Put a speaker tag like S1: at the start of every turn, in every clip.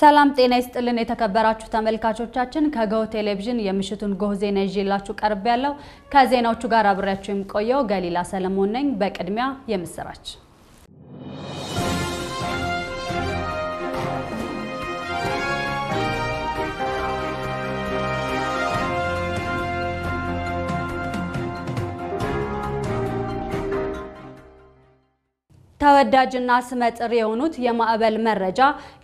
S1: ሰላም ጤና ይስጥልን የተከበራችሁ ተመልካቾቻችን፣ ከገው ቴሌቪዥን የምሽቱን ጎህ ዜና ይዤላችሁ ቀርብ ያለው ከዜናዎቹ ጋር አብሬያችሁ የምቆየው ገሊላ ሰለሞን ነኝ። በቅድሚያ የምስራች ተወዳጅና ስመጥር የሆኑት የማዕበል መረጃ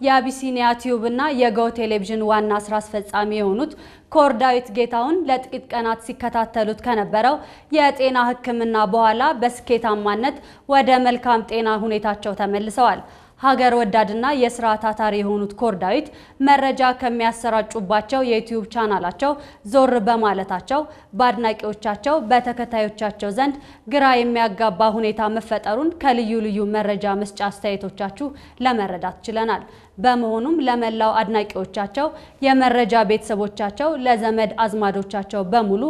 S1: የአቢሲኒያ ቲዩብና የጎ ቴሌቪዥን ዋና ስራ አስፈጻሚ የሆኑት ኮርዳዊት ጌታውን ለጥቂት ቀናት ሲከታተሉት ከነበረው የጤና ሕክምና በኋላ በስኬታማነት ወደ መልካም ጤና ሁኔታቸው ተመልሰዋል። ሀገር ወዳድና የስራ ታታሪ የሆኑት ኮርዳዊት መረጃ ከሚያሰራጩባቸው የዩቲዩብ ቻናላቸው ዞር በማለታቸው በአድናቂዎቻቸው በተከታዮቻቸው ዘንድ ግራ የሚያጋባ ሁኔታ መፈጠሩን ከልዩ ልዩ መረጃ መስጫ አስተያየቶቻችሁ ለመረዳት ችለናል። በመሆኑም ለመላው አድናቂዎቻቸው፣ የመረጃ ቤተሰቦቻቸው፣ ለዘመድ አዝማዶቻቸው በሙሉ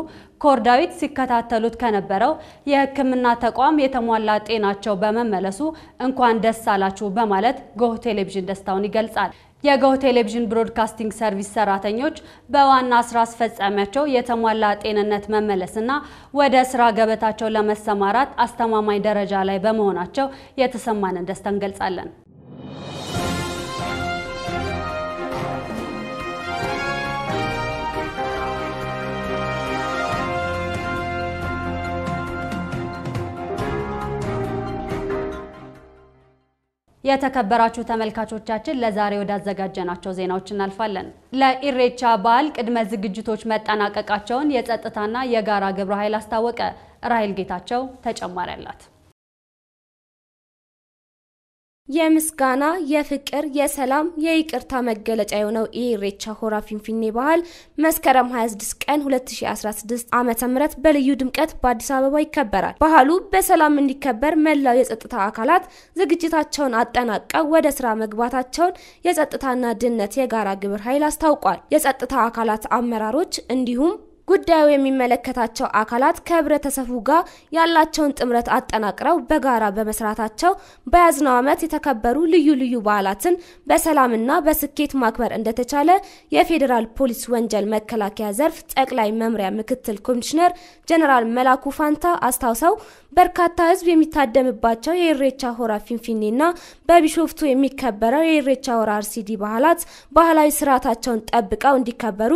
S1: ኮር ዳዊት ሲከታተሉት ከነበረው የሕክምና ተቋም የተሟላ ጤናቸው በመመለሱ እንኳን ደስ አላችሁ በማለት ጎህ ቴሌቪዥን ደስታውን ይገልጻል። የጎህ ቴሌቪዥን ብሮድካስቲንግ ሰርቪስ ሰራተኞች በዋና ስራ አስፈጻሚያቸው የተሟላ ጤንነት መመለስና ወደ ስራ ገበታቸው ለመሰማራት አስተማማኝ ደረጃ ላይ በመሆናቸው የተሰማንን ደስታ እንገልጻለን። የተከበራችሁ ተመልካቾቻችን ለዛሬ ወዳዘጋጀናቸው ዜናዎች እናልፋለን። ለኢሬቻ በዓል ቅድመ ዝግጅቶች መጠናቀቃቸውን የጸጥታና የጋራ ግብረ ኃይል አስታወቀ። ራሄል ጌታቸው ተጨማሪ አላት።
S2: የምስጋና፣ የፍቅር፣ የሰላም፣ የይቅርታ መገለጫ የሆነው የኢሬቻ ሆራ ፊንፊኔ ባህል መስከረም 26 ቀን 2016 ዓ.ም በልዩ ድምቀት በአዲስ አበባ ይከበራል። ባህሉ በሰላም እንዲከበር መላው የጸጥታ አካላት ዝግጅታቸውን አጠናቀው ወደ ስራ መግባታቸውን የጸጥታና ድነት የጋራ ግብረ ኃይል አስታውቋል። የጸጥታ አካላት አመራሮች እንዲሁም ጉዳዩ የሚመለከታቸው አካላት ከህብረተሰቡ ጋር ያላቸውን ጥምረት አጠናቅረው በጋራ በመስራታቸው በያዝነው ዓመት የተከበሩ ልዩ ልዩ በዓላትን በሰላምና በስኬት ማክበር እንደተቻለ የፌዴራል ፖሊስ ወንጀል መከላከያ ዘርፍ ጠቅላይ መምሪያ ምክትል ኮሚሽነር ጀነራል መላኩ ፋንታ አስታውሰው በርካታ ህዝብ የሚታደምባቸው የኢሬቻ ሆራ ፊንፊኔና በቢሾፍቱ የሚከበረው የኢሬቻ ሆራ አርሲዲ ባህላት ባህላዊ ስርዓታቸውን ጠብቀው እንዲከበሩ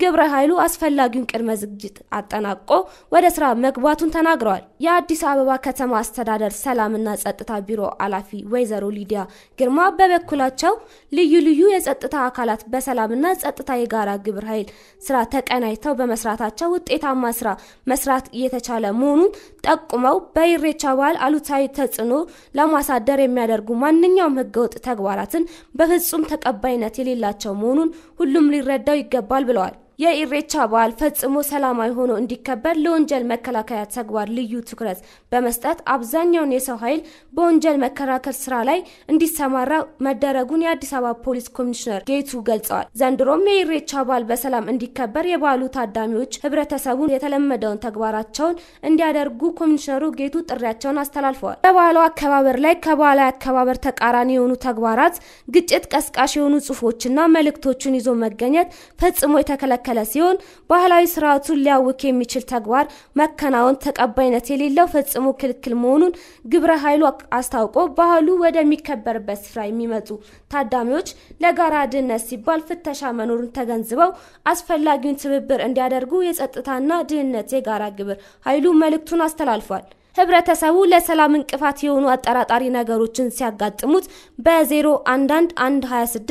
S2: ግብረ ኃይሉ አስፈላጊውን ቅድመ ዝግጅት አጠናቆ ወደ ስራ መግባቱን ተናግረዋል። የአዲስ አበባ ከተማ አስተዳደር ሰላምና ጸጥታ ቢሮ ኃላፊ ወይዘሮ ሊዲያ ግርማ በበኩላቸው ልዩ ልዩ የጸጥታ አካላት በሰላምና ጸጥታ የጋራ ግብረ ኃይል ስራ ተቀናጅተው በመስራታቸው ውጤታማ ስራ መስራት እየተቻለ መሆኑን ጠቁመው በኢሬቻ በዓል አሉታዊ ተጽዕኖ ለማሳደር የሚያደርጉ ማንኛውም ህገወጥ ተግባራትን በፍጹም ተቀባይነት የሌላቸው መሆኑን ሁሉም ሊረዳው ይገባል ብለዋል። የኢሬቻ በዓል ፈጽሞ ሰላማዊ ሆኖ እንዲከበር ለወንጀል መከላከያ ተግባር ልዩ ትኩረት በመስጠት አብዛኛውን የሰው ኃይል በወንጀል መከላከል ስራ ላይ እንዲሰማራ መደረጉን የአዲስ አበባ ፖሊስ ኮሚሽነር ጌቱ ገልጸዋል። ዘንድሮም የኢሬቻ በዓል በሰላም እንዲከበር የበዓሉ ታዳሚዎች ህብረተሰቡን የተለመደውን ተግባራቸውን እንዲያደርጉ ኮሚሽነሩ ጌቱ ጥሪያቸውን አስተላልፈዋል። በበዓሉ አከባበር ላይ ከበዓላዊ አከባበር ተቃራኒ የሆኑ ተግባራት፣ ግጭት ቀስቃሽ የሆኑ ጽሁፎችና መልእክቶችን ይዞ መገኘት ፈጽሞ የተከለከለ የተከለከለ ሲሆን ባህላዊ ስርዓቱን ሊያውክ የሚችል ተግባር መከናወን ተቀባይነት የሌለው ፈጽሞ ክልክል መሆኑን ግብረ ኃይሉ አስታውቆ ባህሉ ወደሚከበርበት ስፍራ የሚመጡ ታዳሚዎች ለጋራ ድህነት ሲባል ፍተሻ መኖሩን ተገንዝበው አስፈላጊውን ትብብር እንዲያደርጉ የጸጥታና ድህነት የጋራ ግብረ ኃይሉ መልእክቱን አስተላልፏል። ህብረተሰቡ ለሰላም እንቅፋት የሆኑ አጠራጣሪ ነገሮችን ሲያጋጥሙት በ011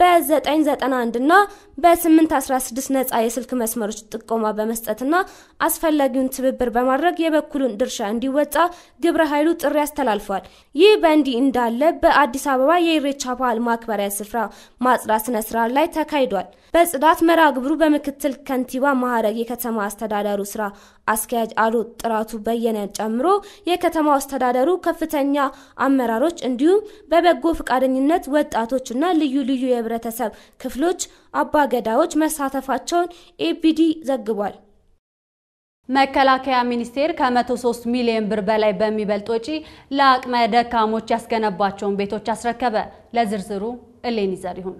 S2: በ991 እና በ816 ነፃ የስልክ መስመሮች ጥቆማ በመስጠትና አስፈላጊውን ትብብር በማድረግ የበኩሉን ድርሻ እንዲወጣ ግብረ ኃይሉ ጥሪ አስተላልፏል። ይህ በእንዲህ እንዳለ በአዲስ አበባ የኢሬቻ በዓል ማክበሪያ ስፍራ ማጽዳት ስነ ስርዓት ላይ ተካሂዷል። በጽዳት መርሃ ግብሩ በምክትል ከንቲባ ማዕረግ የከተማ አስተዳደሩ ስራ አስኪያጅ አቶ ጥራቱ በየነ ጨምሮ የከተማው አስተዳደሩ ከፍተኛ አመራሮች እንዲሁም በበጎ ፈቃደኝነት ወጣቶች እና ልዩ ልዩ የህብረተሰብ ክፍሎች አባገዳዎች መሳተፋቸውን ኤቢዲ ዘግቧል።
S1: መከላከያ ሚኒስቴር ከ103 ሚሊዮን ብር በላይ በሚበልጥ ወጪ ለአቅመ ደካሞች ያስገነባቸውን ቤቶች አስረከበ። ለዝርዝሩ እሌኒ ዘሪሁን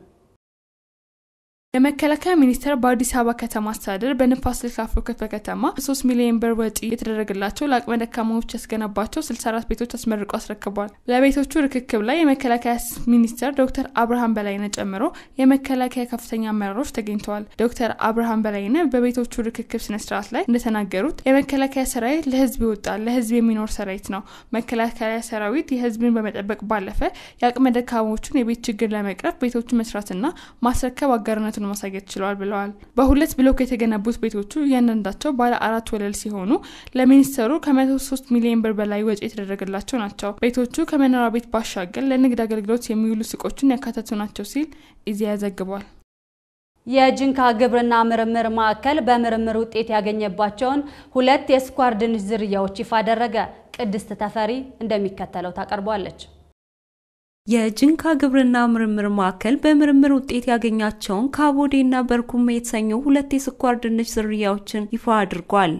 S1: የመከላከያ ሚኒስቴር በአዲስ አበባ ከተማ አስተዳደር በንፋስ ስልክ አፍሮ ክፍለ ከተማ
S3: ሶስት ሚሊዮን ብር ወጪ የተደረገላቸው ለአቅመ ደካማዎች ያስገነባቸው ስልሳ አራት ቤቶች አስመርቆ አስረክቧል። ለቤቶቹ ርክክብ ላይ የመከላከያ ሚኒስቴር ዶክተር አብርሃም በላይነ ጨምሮ የመከላከያ ከፍተኛ አመራሮች ተገኝተዋል። ዶክተር አብርሃም በላይነ በቤቶቹ ርክክብ ስነስርዓት ላይ እንደተናገሩት የመከላከያ ሰራዊት ለህዝብ ይወጣል፣ ለህዝብ የሚኖር ሰራዊት ነው። መከላከያ ሰራዊት የህዝብን በመጠበቅ ባለፈ የአቅመ ደካማዎቹን የቤት ችግር ለመቅረፍ ቤቶቹን መስራትና ማስረከብ አጋርነቱ ብቃቱን ማሳየት ችሏል ብለዋል። በሁለት ብሎክ የተገነቡት ቤቶቹ እያንዳንዳቸው ባለ አራት ወለል ሲሆኑ ለሚኒስተሩ ከ 13 ሚሊዮን ብር በላይ ወጪ የተደረገላቸው ናቸው። ቤቶቹ ከመኖሪያ ቤት ባሻገር ለንግድ አገልግሎት የሚውሉ ሱቆችን ያካተቱ ናቸው ሲል ኢዜአ ዘግቧል።
S1: የጅንካ ግብርና ምርምር ማዕከል በምርምር ውጤት ያገኘባቸውን ሁለት የስኳር ድንች ዝርያዎች ይፋ አደረገ። ቅድስት ተፈሪ እንደሚከተለው ታቀርቧለች።
S4: የጅንካ ግብርና ምርምር ማዕከል በምርምር ውጤት ያገኛቸውን ካቦዴና በርኩሜ የተሰኙ ሁለት የስኳር ድንች ዝርያዎችን ይፋ አድርጓል።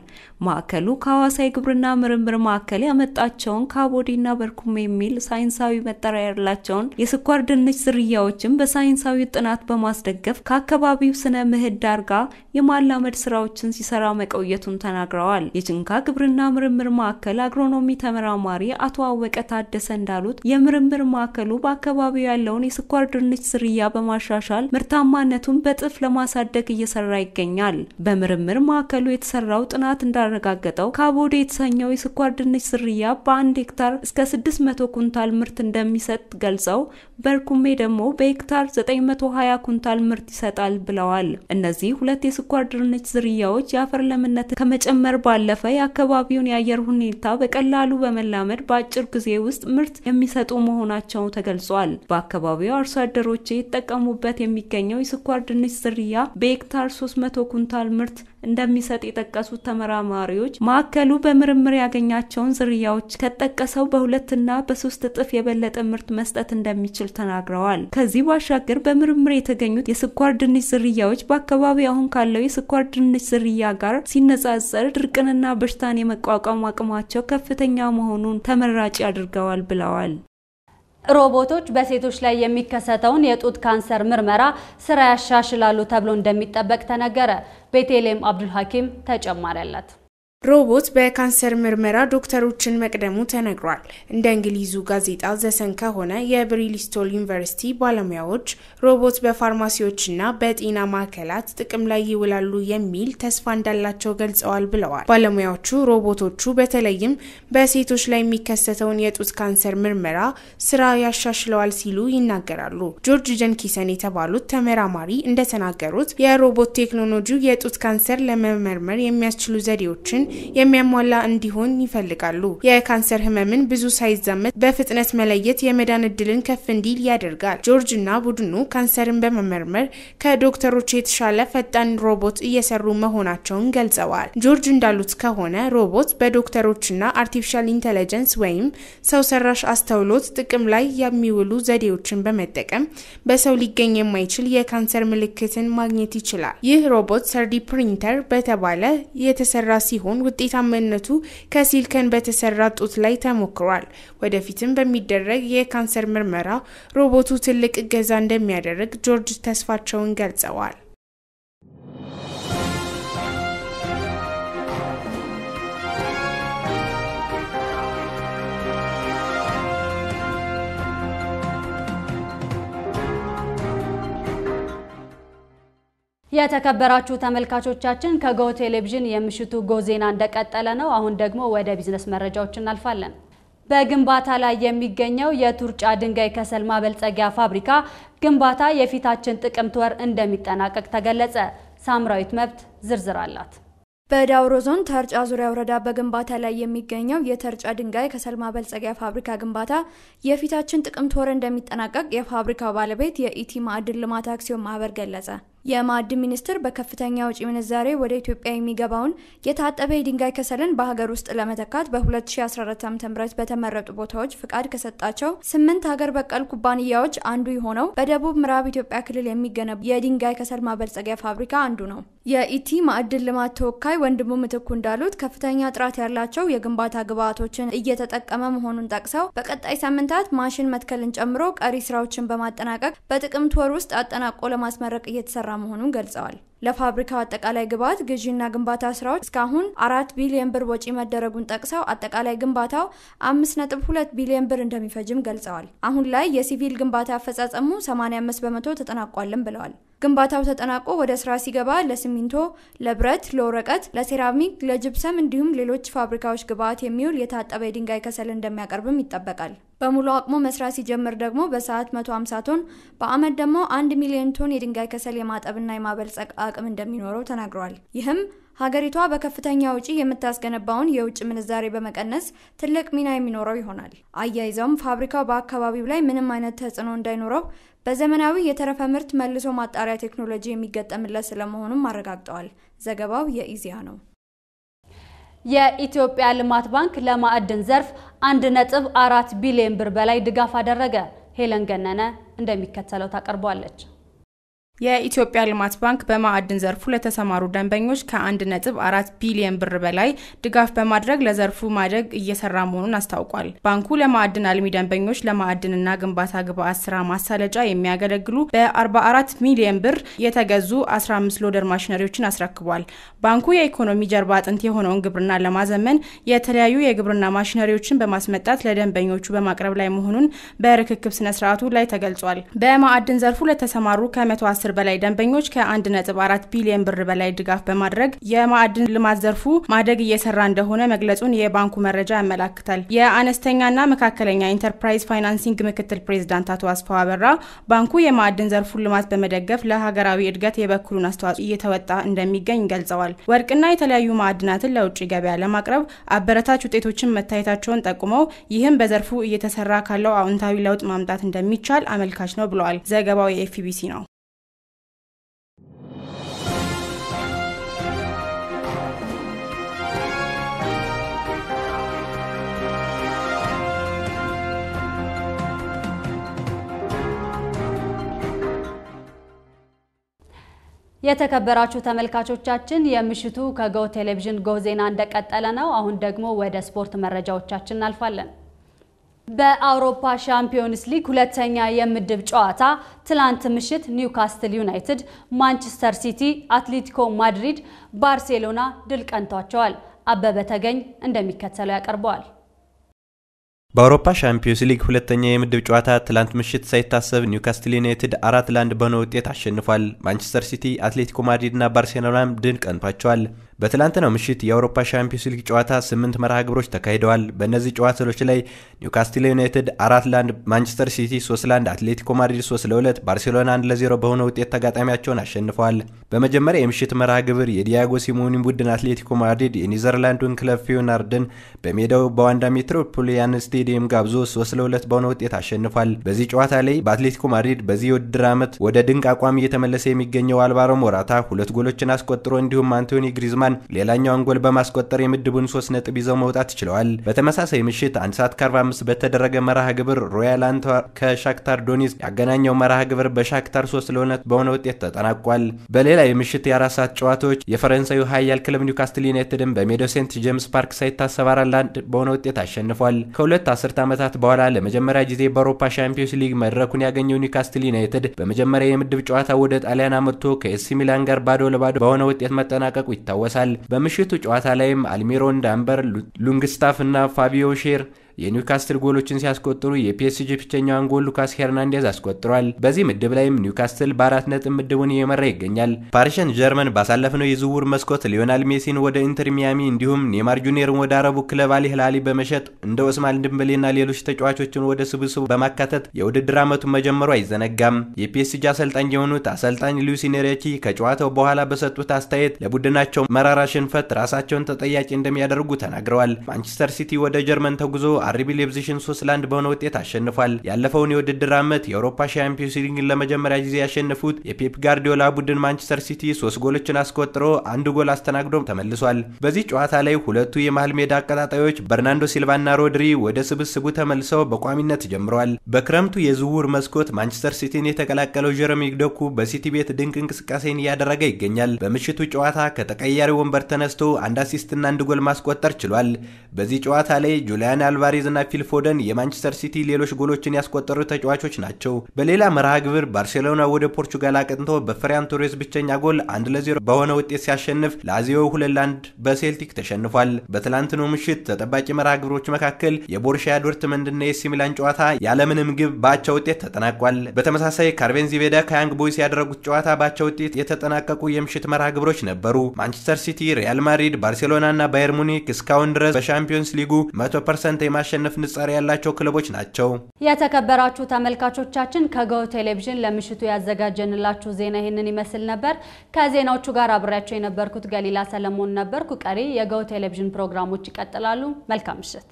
S4: ማዕከሉ ከሐዋሳ የግብርና ምርምር ማዕከል ያመጣቸውን ካቦዲና በርኩም የሚል ሳይንሳዊ መጠሪያ ያላቸውን የስኳር ድንች ዝርያዎችን በሳይንሳዊ ጥናት በማስደገፍ ከአካባቢው ስነ ምህዳር ጋር የማላመድ ስራዎችን ሲሰራ መቆየቱን ተናግረዋል። የጅንካ ግብርና ምርምር ማዕከል አግሮኖሚ ተመራማሪ አቶ አወቀ ታደሰ እንዳሉት የምርምር ማዕከሉ በአካባቢው ያለውን የስኳር ድንች ዝርያ በማሻሻል ምርታማነቱን በጥፍ ለማሳደግ እየሰራ ይገኛል። በምርምር ማዕከሉ የተሰራው ጥናት እንዳ እንዳረጋገጠው ካቦዴ የተሰኘው የስኳር ድንች ዝርያ በአንድ ሄክታር እስከ 600 ኩንታል ምርት እንደሚሰጥ ገልጸው በርኩሜ ደግሞ በሄክታር 920 ኩንታል ምርት ይሰጣል ብለዋል። እነዚህ ሁለት የስኳር ድንች ዝርያዎች የአፈር ለምነት ከመጨመር ባለፈ የአካባቢውን የአየር ሁኔታ በቀላሉ በመላመድ በአጭር ጊዜ ውስጥ ምርት የሚሰጡ መሆናቸው ተገልጿል። በአካባቢው አርሶ አደሮች የተጠቀሙበት የሚገኘው የስኳር ድንች ዝርያ በሄክታር 300 ኩንታል ምርት እንደሚሰጥ የጠቀሱት ተመራማሪዎች ማዕከሉ በምርምር ያገኛቸውን ዝርያዎች ከጠቀሰው በሁለትና በሶስት እጥፍ የበለጠ ምርት መስጠት እንደሚችል ተናግረዋል። ከዚህ ባሻገር በምርምር የተገኙት የስኳር ድንች ዝርያዎች በአካባቢ አሁን ካለው የስኳር ድንች ዝርያ ጋር ሲነጻጸር ድርቅንና በሽታን የመቋቋም አቅማቸው ከፍተኛ መሆኑን ተመራጭ አድርገዋል ብለዋል።
S1: ሮቦቶች በሴቶች ላይ የሚከሰተውን የጡት ካንሰር ምርመራ ስራ ያሻሽላሉ ተብሎ እንደሚጠበቅ ተነገረ። ቤቴሌም አብዱል ሐኪም ተጨማሪ አላት።
S5: ሮቦት በካንሰር ምርመራ ዶክተሮችን መቅደሙ ተነግሯል። እንደ እንግሊዙ ጋዜጣ ዘሰን ከሆነ የብሪስቶል ዩኒቨርሲቲ ባለሙያዎች ሮቦት በፋርማሲዎችና በጤና ማዕከላት ጥቅም ላይ ይውላሉ የሚል ተስፋ እንዳላቸው ገልጸዋል ብለዋል። ባለሙያዎቹ ሮቦቶቹ በተለይም በሴቶች ላይ የሚከሰተውን የጡት ካንሰር ምርመራ ስራ ያሻሽለዋል ሲሉ ይናገራሉ። ጆርጅ ጀንኪሰን የተባሉት ተመራማሪ እንደተናገሩት የሮቦት ቴክኖሎጂው የጡት ካንሰር ለመመርመር የሚያስችሉ ዘዴዎችን የሚያሟላ እንዲሆን ይፈልጋሉ። የካንሰር ህመምን ብዙ ሳይዛመት በፍጥነት መለየት የመዳን እድልን ከፍ እንዲል ያደርጋል። ጆርጅ እና ቡድኑ ካንሰርን በመመርመር ከዶክተሮች የተሻለ ፈጣን ሮቦት እየሰሩ መሆናቸውን ገልጸዋል። ጆርጅ እንዳሉት ከሆነ ሮቦት በዶክተሮችና አርቲፊሻል ኢንቴለጀንስ ወይም ሰው ሰራሽ አስተውሎት ጥቅም ላይ የሚውሉ ዘዴዎችን በመጠቀም በሰው ሊገኝ የማይችል የካንሰር ምልክትን ማግኘት ይችላል። ይህ ሮቦት ሰርዲ ፕሪንተር በተባለ የተሰራ ሲሆን ሲሆን ውጤታማነቱ ከሲልከን በተሰራ ጡት ላይ ተሞክሯል። ወደፊትም በሚደረግ የካንሰር ምርመራ ሮቦቱ ትልቅ እገዛ እንደሚያደርግ ጆርጅ ተስፋቸውን ገልጸዋል።
S1: የተከበራችሁ ተመልካቾቻችን ከጎ ቴሌቪዥን የምሽቱ ጎ ዜና እንደቀጠለ ነው። አሁን ደግሞ ወደ ቢዝነስ መረጃዎች እናልፋለን። በግንባታ ላይ የሚገኘው የቱርጫ ድንጋይ ከሰል ማበልጸጊያ ፋብሪካ ግንባታ የፊታችን ጥቅምት ወር እንደሚጠናቀቅ ተገለጸ። ሳምራዊት መብት ዝርዝር አላት።
S6: በዳውሮ ዞን ተርጫ ዙሪያ ወረዳ በግንባታ ላይ የሚገኘው የተርጫ ድንጋይ ከሰል ማበልጸጊያ ፋብሪካ ግንባታ የፊታችን ጥቅምት ወር እንደሚጠናቀቅ የፋብሪካው ባለቤት የኢቲ ማዕድን ልማት አክሲዮን ማህበር ገለጸ። የማዕድን ሚኒስቴር በከፍተኛ ወጪ ምንዛሬ ወደ ኢትዮጵያ የሚገባውን የታጠበ የድንጋይ ከሰልን በሀገር ውስጥ ለመተካት በ2014 ዓ ም በተመረጡ ቦታዎች ፍቃድ ከሰጣቸው ስምንት ሀገር በቀል ኩባንያዎች አንዱ የሆነው በደቡብ ምዕራብ ኢትዮጵያ ክልል የሚገነቡ የድንጋይ ከሰል ማበልጸጊያ ፋብሪካ አንዱ ነው። የኢቲ ማዕድን ልማት ተወካይ ወንድሙ ምትኩ እንዳሉት ከፍተኛ ጥራት ያላቸው የግንባታ ግብዓቶችን እየተጠቀመ መሆኑን ጠቅሰው በቀጣይ ሳምንታት ማሽን መትከልን ጨምሮ ቀሪ ስራዎችን በማጠናቀቅ በጥቅምት ወር ውስጥ አጠናቆ ለማስመረቅ እየተሰራ እየተሰራ መሆኑን ገልጸዋል ለፋብሪካው አጠቃላይ ግብዓት ግዢና ግንባታ ስራዎች እስካሁን አራት ቢሊዮን ብር ወጪ መደረጉን ጠቅሰው አጠቃላይ ግንባታው አምስት ነጥብ ሁለት ቢሊዮን ብር እንደሚፈጅም ገልጸዋል። አሁን ላይ የሲቪል ግንባታ አፈጻጸሙ 85 በመቶ ተጠናቋልም ብለዋል። ግንባታው ተጠናቆ ወደ ስራ ሲገባ ለሲሚንቶ፣ ለብረት፣ ለወረቀት፣ ለሴራሚክ፣ ለጅብሰም እንዲሁም ሌሎች ፋብሪካዎች ግብዓት የሚውል የታጠበ የድንጋይ ከሰል እንደሚያቀርብም ይጠበቃል። በሙሉ አቅሙ መስራት ሲጀምር ደግሞ በሰዓት 150 ቶን በአመት ደግሞ 1 ሚሊዮን ቶን የድንጋይ ከሰል የማጠብና የማበልጸግ አቅም እንደሚኖረው ተናግሯል። ይህም ሀገሪቷ በከፍተኛ ውጪ የምታስገነባውን የውጭ ምንዛሬ በመቀነስ ትልቅ ሚና የሚኖረው ይሆናል። አያይዘውም ፋብሪካው በአካባቢው ላይ ምንም አይነት ተጽዕኖ እንዳይኖረው በዘመናዊ የተረፈ ምርት መልሶ ማጣሪያ ቴክኖሎጂ የሚገጠምለት ስለመሆኑም አረጋግጠዋል። ዘገባው የኢዚያ ነው።
S1: የኢትዮጵያ ልማት ባንክ ለማዕድን ዘርፍ 1.4 ቢሊዮን ብር በላይ ድጋፍ አደረገ። ሄለን ገነነ እንደሚከተለው ታቀርቧለች።
S3: የኢትዮጵያ ልማት ባንክ በማዕድን ዘርፉ ለተሰማሩ ደንበኞች ከ1.4 ቢሊዮን ብር በላይ ድጋፍ በማድረግ ለዘርፉ ማደግ እየሰራ መሆኑን አስታውቋል። ባንኩ ለማዕድን አልሚ ደንበኞች ለማዕድንና ግንባታ ግብአት ስራ ማሳለጫ የሚያገለግሉ በ44 ሚሊዮን ብር የተገዙ 15 ሎደር ማሽነሪዎችን አስረክቧል። ባንኩ የኢኮኖሚ ጀርባ አጥንት የሆነውን ግብርና ለማዘመን የተለያዩ የግብርና ማሽነሪዎችን በማስመጣት ለደንበኞቹ በማቅረብ ላይ መሆኑን በርክክብ ስነስርዓቱ ላይ ተገልጿል። በማዕድን ዘርፉ ለተሰማሩ ከ110 ከ በላይ ደንበኞች ከ1.4 ቢሊዮን ብር በላይ ድጋፍ በማድረግ የማዕድን ልማት ዘርፉ ማደግ እየሰራ እንደሆነ መግለጹን የባንኩ መረጃ ያመላክታል። የአነስተኛና መካከለኛ ኢንተርፕራይዝ ፋይናንሲንግ ምክትል ፕሬዚዳንት አቶ አስፋው አበራ ባንኩ የማዕድን ዘርፉን ልማት በመደገፍ ለሀገራዊ እድገት የበኩሉን አስተዋጽኦ እየተወጣ እንደሚገኝ ገልጸዋል። ወርቅና የተለያዩ ማዕድናትን ለውጭ ገበያ ለማቅረብ አበረታች ውጤቶችን መታየታቸውን ጠቁመው ይህም በዘርፉ እየተሰራ ካለው አዎንታዊ ለውጥ ማምጣት እንደሚቻል አመልካች ነው ብለዋል። ዘገባው የኤፍቢሲ ነው።
S1: የተከበራችሁ ተመልካቾቻችን የምሽቱ ከጎህ ቴሌቪዥን ጎህ ዜና እንደቀጠለ ነው። አሁን ደግሞ ወደ ስፖርት መረጃዎቻችን እናልፋለን። በአውሮፓ ሻምፒዮንስ ሊግ ሁለተኛ የምድብ ጨዋታ ትላንት ምሽት ኒውካስትል ዩናይትድ፣ ማንቸስተር ሲቲ፣ አትሌቲኮ ማድሪድ፣ ባርሴሎና ድል ቀንቷቸዋል። አበበ ተገኝ እንደሚከተለው ያቀርበዋል።
S7: በአውሮፓ ሻምፒዮንስ ሊግ ሁለተኛ የምድብ ጨዋታ ትላንት ምሽት ሳይታሰብ ኒውካስትል ዩናይትድ አራት ለአንድ በሆነ ውጤት አሸንፏል። ማንቸስተር ሲቲ፣ አትሌቲኮ ማድሪድ እና ባርሴሎናም ድል ቀንቷቸዋል። በትላንትናው ምሽት የአውሮፓ ሻምፒዮንስ ሊግ ጨዋታ ስምንት መርሃ ግብሮች ተካሂደዋል። በእነዚህ ጨዋታዎች ላይ ኒውካስትል ዩናይትድ አራት ለአንድ፣ ማንቸስተር ሲቲ ሶስት ለአንድ፣ አትሌቲኮ ማድሪድ ሶስት ለሁለት፣ ባርሴሎና አንድ ለዜሮ በሆነ ውጤት ተጋጣሚያቸውን አሸንፈዋል። በመጀመሪያ የምሽት መርሃ ግብር የዲያጎ ሲሞኒ ቡድን አትሌቲኮ ማድሪድ የኒዘርላንዱን ክለብ ፊዮናርድን በሜዳው በዋንዳ ሜትሮፖሊያን ስቴዲየም ጋብዞ ሶስት ለሁለት በሆነ ውጤት አሸንፏል። በዚህ ጨዋታ ላይ በአትሌቲኮ ማድሪድ በዚህ የውድድር ዓመት ወደ ድንቅ አቋም እየተመለሰ የሚገኘው አልባሮ ሞራታ ሁለት ጎሎችን አስቆጥሮ እንዲሁም አንቶኒ ግሪዝማ እንኳን ሌላኛውን ጎል በማስቆጠር የምድቡን ሶስት ነጥብ ይዘው መውጣት ችለዋል። በተመሳሳይ ምሽት አንድ ሰዓት 45 በተደረገ መርሃ ግብር ሮያል አንቷ ከሻክታር ዶኒስ ያገናኘው መርሃ ግብር በሻክታር ሶስት ለሆነ በሆነ ውጤት ተጠናቋል። በሌላ የምሽት የአራት ሰዓት ጨዋታዎች የፈረንሳዩ ሀያል ክለብ ኒውካስትል ዩናይትድን በሜዳው ሴንት ጄምስ ፓርክ ሳይታሰብ አራት ለአንድ በሆነ ውጤት አሸንፏል። ከሁለት አስርት ዓመታት በኋላ ለመጀመሪያ ጊዜ በአውሮፓ ሻምፒዮንስ ሊግ መድረኩን ያገኘው ኒውካስትል ዩናይትድ በመጀመሪያ የምድብ ጨዋታ ወደ ጣሊያን አመጥቶ ከኤሲ ሚላን ጋር ባዶ ለባዶ በሆነ ውጤት መጠናቀቁ ይታወሳል። ይጠቀሳል። በምሽቱ ጨዋታ ላይም አልሚሮን ዳንበር፣ ሉንግስታፍ እና ፋቢዮ ሼር የኒውካስትል ጎሎችን ሲያስቆጥሩ የፒኤስጂ ብቸኛዋን ጎል ሉካስ ሄርናንዴዝ አስቆጥሯል። በዚህ ምድብ ላይም ኒውካስትል በአራት ነጥብ ምድቡን እየመራ ይገኛል። ፓሪሸን ጀርመን ባሳለፍነው የዝውውር መስኮት ሊዮናል ሜሲን ወደ ኢንተር ሚያሚ እንዲሁም ኔማር ጁኒየርን ወደ አረቡ ክለብ አል ሂላሊ በመሸጥ እንደ ኦስማን ድንብሌና ሌሎች ተጫዋቾችን ወደ ስብስቡ በማካተት የውድድር ዓመቱን መጀመሩ አይዘነጋም። የፒኤስጂ አሰልጣኝ የሆኑት አሰልጣኝ ሉሲ ኔሬቺ ከጨዋታው በኋላ በሰጡት አስተያየት ለቡድናቸው መራራ ሽንፈት ራሳቸውን ተጠያቂ እንደሚያደርጉ ተናግረዋል። ማንቸስተር ሲቲ ወደ ጀርመን ተጉዞ አርቢ ሌብዚሽን 3 ለአንድ በሆነ ውጤት አሸንፏል። ያለፈውን የውድድር ዓመት የአውሮፓ ሻምፒዮንስ ሊግን ለመጀመሪያ ጊዜ ያሸነፉት የፔፕ ጋርዲዮላ ቡድን ማንቸስተር ሲቲ ሶስት ጎሎችን አስቆጥሮ አንድ ጎል አስተናግዶም ተመልሷል። በዚህ ጨዋታ ላይ ሁለቱ የመሃል ሜዳ አቀጣጣዮች በርናንዶ ሲልቫና ሮድሪ ወደ ስብስቡ ተመልሰው በቋሚነት ጀምረዋል። በክረምቱ የዝውውር መስኮት ማንቸስተር ሲቲን የተቀላቀለው ጀረሚ ግደኩ በሲቲ ቤት ድንቅ እንቅስቃሴን እያደረገ ይገኛል። በምሽቱ ጨዋታ ከተቀያሪ ወንበር ተነስቶ አንድ አሲስትና አንድ ጎል ማስቆጠር ችሏል። በዚህ ጨዋታ ላይ ጁሊያን አልቫሪ ሱዋሬዝና ፊልፎደን የማንቸስተር ሲቲ ሌሎች ጎሎችን ያስቆጠሩ ተጫዋቾች ናቸው። በሌላ መርሃ ግብር ባርሴሎና ወደ ፖርቹጋል አቅንቶ በፈሪያን ቶሬስ ብቸኛ ጎል አንድ ለዜሮ በሆነ ውጤት ሲያሸንፍ ላዚዮ ሁለት ለአንድ በሴልቲክ ተሸንፏል። በትላንትናው ምሽት ተጠባቂ መርሃ ግብሮች መካከል የቦርሻያ ዶርትመንድና የሲ ሚላን ጨዋታ ያለምንም ግብ በአቻ ውጤት ተጠናቋል። በተመሳሳይ ካርቬን ዚቬዳ ከያንግ ቦይስ ያደረጉት ጨዋታ በአቻ ውጤት የተጠናቀቁ የምሽት መርሃ ግብሮች ነበሩ። ማንቸስተር ሲቲ፣ ሪያል ማድሪድ፣ ባርሴሎና እና ባየር ሙኒክ እስካሁን ድረስ በሻምፒዮንስ ሊጉ መቶ ፐርሰንት የማሸነፍ ንጻሪ ያላቸው ክለቦች ናቸው።
S1: የተከበራችሁ ተመልካቾቻችን ከጎ ቴሌቪዥን ለምሽቱ ያዘጋጀንላችሁ ዜና ይህንን ይመስል ነበር። ከዜናዎቹ ጋር አብሬያቸው የነበርኩት ገሊላ ሰለሞን ነበርኩ። ቀሪ የጎ ቴሌቪዥን ፕሮግራሞች ይቀጥላሉ። መልካም ምሽት።